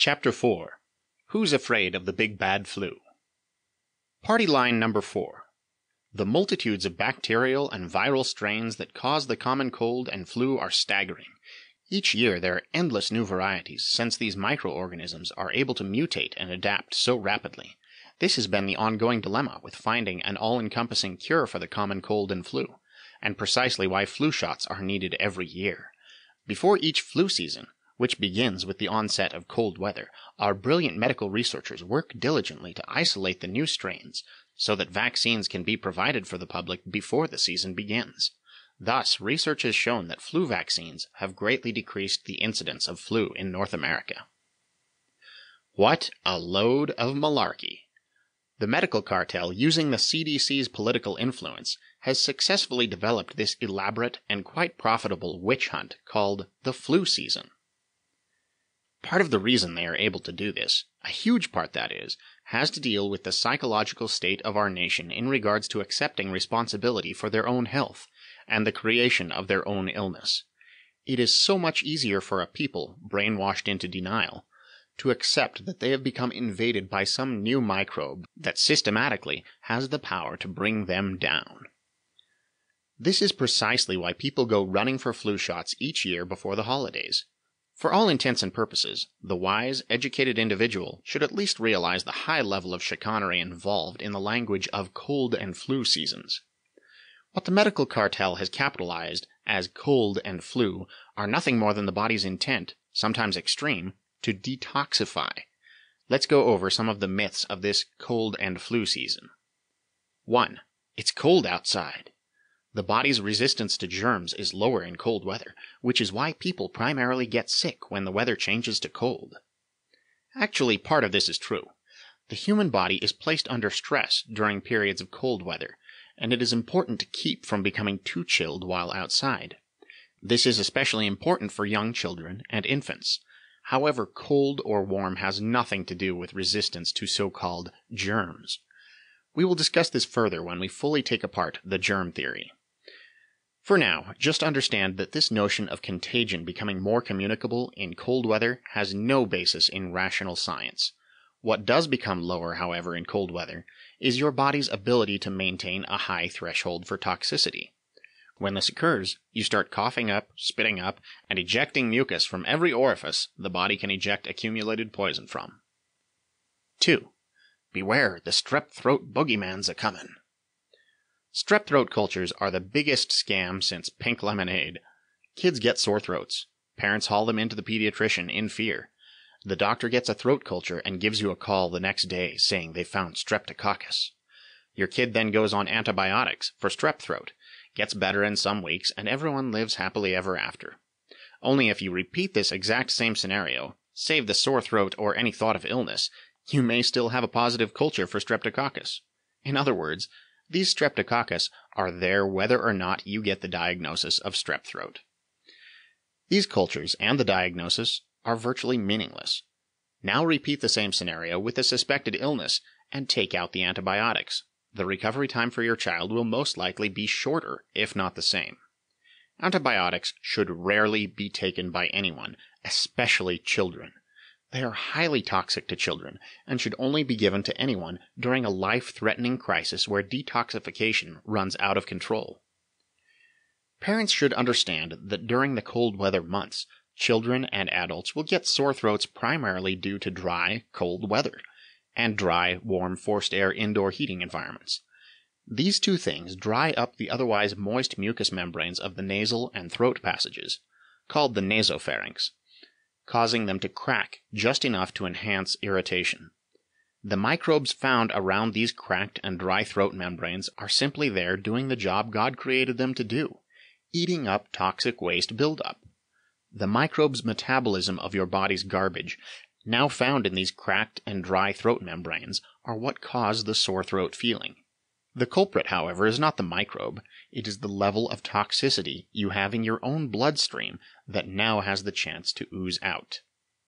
CHAPTER IV WHO'S AFRAID OF THE BIG BAD FLU? Party Line Number 4 The multitudes of bacterial and viral strains that cause the common cold and flu are staggering. Each year there are endless new varieties, since these microorganisms are able to mutate and adapt so rapidly. This has been the ongoing dilemma with finding an all encompassing cure for the common cold and flu, and precisely why flu shots are needed every year. Before each flu season which begins with the onset of cold weather, our brilliant medical researchers work diligently to isolate the new strains so that vaccines can be provided for the public before the season begins. Thus, research has shown that flu vaccines have greatly decreased the incidence of flu in North America. What a load of malarkey! The medical cartel, using the CDC's political influence, has successfully developed this elaborate and quite profitable witch hunt called the flu season. Part of the reason they are able to do this, a huge part that is, has to deal with the psychological state of our nation in regards to accepting responsibility for their own health and the creation of their own illness. It is so much easier for a people, brainwashed into denial, to accept that they have become invaded by some new microbe that systematically has the power to bring them down. This is precisely why people go running for flu shots each year before the holidays. For all intents and purposes, the wise, educated individual should at least realize the high level of chicanery involved in the language of cold and flu seasons. What the medical cartel has capitalized as cold and flu are nothing more than the body's intent, sometimes extreme, to detoxify. Let's go over some of the myths of this cold and flu season. 1. It's cold outside. The body's resistance to germs is lower in cold weather, which is why people primarily get sick when the weather changes to cold. Actually, part of this is true. The human body is placed under stress during periods of cold weather, and it is important to keep from becoming too chilled while outside. This is especially important for young children and infants. However, cold or warm has nothing to do with resistance to so-called germs. We will discuss this further when we fully take apart the germ theory. For now, just understand that this notion of contagion becoming more communicable in cold weather has no basis in rational science. What does become lower, however, in cold weather is your body's ability to maintain a high threshold for toxicity. When this occurs, you start coughing up, spitting up, and ejecting mucus from every orifice the body can eject accumulated poison from. 2. Beware, the strep throat boogeyman's a comin'. Strep throat cultures are the biggest scam since pink lemonade. Kids get sore throats. Parents haul them into the pediatrician in fear. The doctor gets a throat culture and gives you a call the next day saying they found streptococcus. Your kid then goes on antibiotics for strep throat, gets better in some weeks, and everyone lives happily ever after. Only if you repeat this exact same scenario, save the sore throat or any thought of illness, you may still have a positive culture for streptococcus. In other words, these streptococcus are there whether or not you get the diagnosis of strep throat. These cultures and the diagnosis are virtually meaningless. Now repeat the same scenario with a suspected illness and take out the antibiotics. The recovery time for your child will most likely be shorter, if not the same. Antibiotics should rarely be taken by anyone, especially children. They are highly toxic to children, and should only be given to anyone during a life threatening crisis where detoxification runs out of control. Parents should understand that during the cold weather months, children and adults will get sore throats primarily due to dry, cold weather and dry, warm, forced air indoor heating environments. These two things dry up the otherwise moist mucous membranes of the nasal and throat passages, called the nasopharynx causing them to crack just enough to enhance irritation. The microbes found around these cracked and dry throat membranes are simply there doing the job God created them to do, eating up toxic waste buildup. The microbes' metabolism of your body's garbage, now found in these cracked and dry throat membranes, are what cause the sore throat feeling. The culprit, however, is not the microbe, it is the level of toxicity you have in your own bloodstream that now has the chance to ooze out.